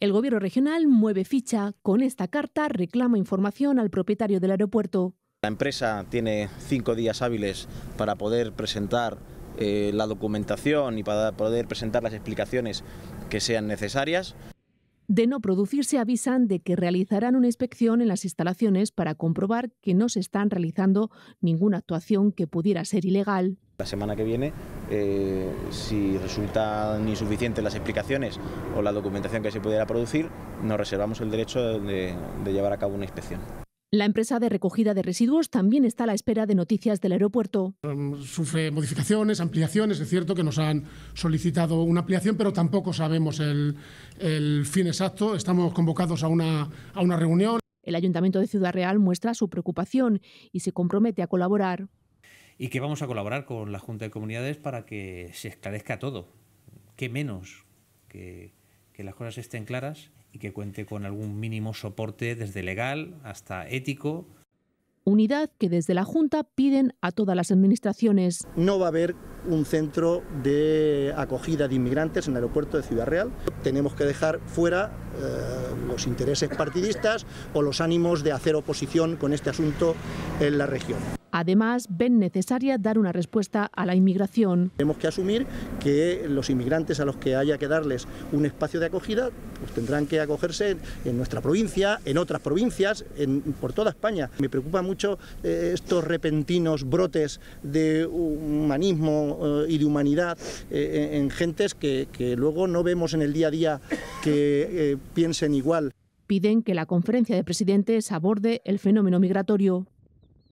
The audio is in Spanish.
El gobierno regional mueve ficha. Con esta carta reclama información al propietario del aeropuerto. La empresa tiene cinco días hábiles para poder presentar eh, la documentación y para poder presentar las explicaciones que sean necesarias. De no producirse avisan de que realizarán una inspección en las instalaciones para comprobar que no se están realizando ninguna actuación que pudiera ser ilegal. La semana que viene eh, si resultan insuficientes las explicaciones o la documentación que se pudiera producir, nos reservamos el derecho de, llevar a cabo una inspección. La empresa de recogida de residuos también está a la espera de noticias del aeropuerto. Em, sufre modificaciones, ampliaciones. Es cierto que nos han solicitado una ampliación, pero tampoco sabemos el, el fin exacto. Estamos convocados a una, a una reunión. El Ayuntamiento de Ciudad Real muestra su preocupación y se compromete a colaborar y que vamos a colaborar con la Junta de Comunidades para que se esclarezca todo. ¿Qué menos que, las cosas estén claras y que cuente con algún mínimo soporte desde legal hasta ético? Unidad que desde la Junta piden a todas las administraciones. No va a haber un centro de acogida de inmigrantes en el aeropuerto de Ciudad Real. Tenemos que dejar fuera eh, los intereses partidistas o los ánimos de hacer oposición con este asunto en la región. Además, ven necesaria dar una respuesta a la inmigración. Tenemos que asumir que los inmigrantes a los que haya que darles un espacio de acogida, pues tendrán que acogerse en nuestra provincia, en otras provincias, por toda España. Me preocupa mucho eh, estos repentinos brotes de humanismo eh, y de humanidad eh, en, gentes que, luego no vemos en el día a día que piensen igual. Piden que la conferencia de presidentes aborde el fenómeno migratorio.